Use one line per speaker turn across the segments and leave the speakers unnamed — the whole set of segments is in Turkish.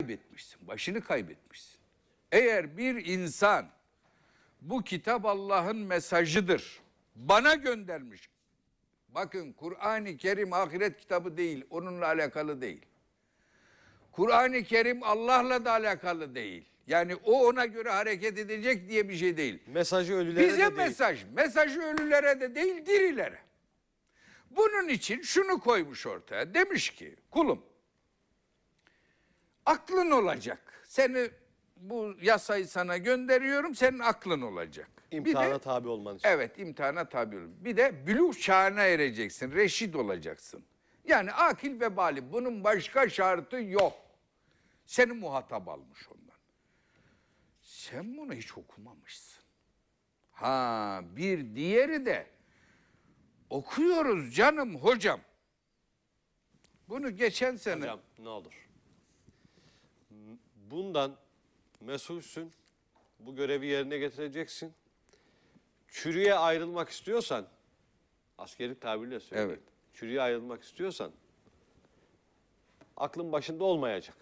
kaybetmişsin, başını kaybetmişsin. Eğer bir insan bu kitap Allah'ın mesajıdır, bana göndermiş. Bakın Kur'an-ı Kerim ahiret kitabı değil, onunla alakalı değil. Kur'an-ı Kerim Allah'la da alakalı değil. Yani o ona göre hareket edecek diye bir şey değil. Mesajı ölülere Bize de değil. mesaj, mesajı ölülere de değil, dirilere. Bunun için şunu koymuş ortaya. Demiş ki, kulum aklın olacak. Seni bu yasayı sana gönderiyorum senin aklın olacak. İmtihana de, tabi olman için. Evet imtihana tabi olun. Bir de bülü çağına ereceksin, reşit olacaksın. Yani akil ve bali bunun başka şartı yok. Seni muhatap almış ondan. Sen bunu hiç okumamışsın. Ha bir diğeri de okuyoruz canım hocam. Bunu geçen sene... Hocam ne olur
bundan mesulsün. Bu görevi yerine getireceksin. Çürüye ayrılmak istiyorsan, askerlik tabirle söyleyeyim. Evet. Çürüye ayrılmak istiyorsan, aklın başında olmayacak.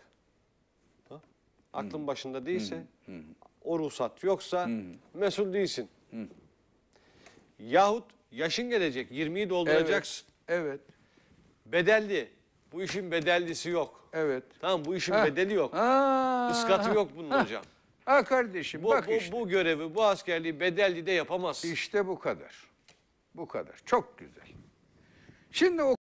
Ha? Aklın hmm. başında değilse, Hmm. hmm. o ruhsat yoksa hmm. mesul değilsin. Hmm. Yahut yaşın gelecek, 20'yi dolduracaksın. Evet.
evet. Bedelli bu işin bedellisi yok. Evet. Tamam bu işin Ha. bedeli yok. Aa, Iskatı yok bunun ha. hocam. Ha kardeşim Bu, bak bu, işte. bu görevi, bu askerliği bedelli de yapamaz. İşte bu kadar. Bu kadar. Çok güzel. Şimdi o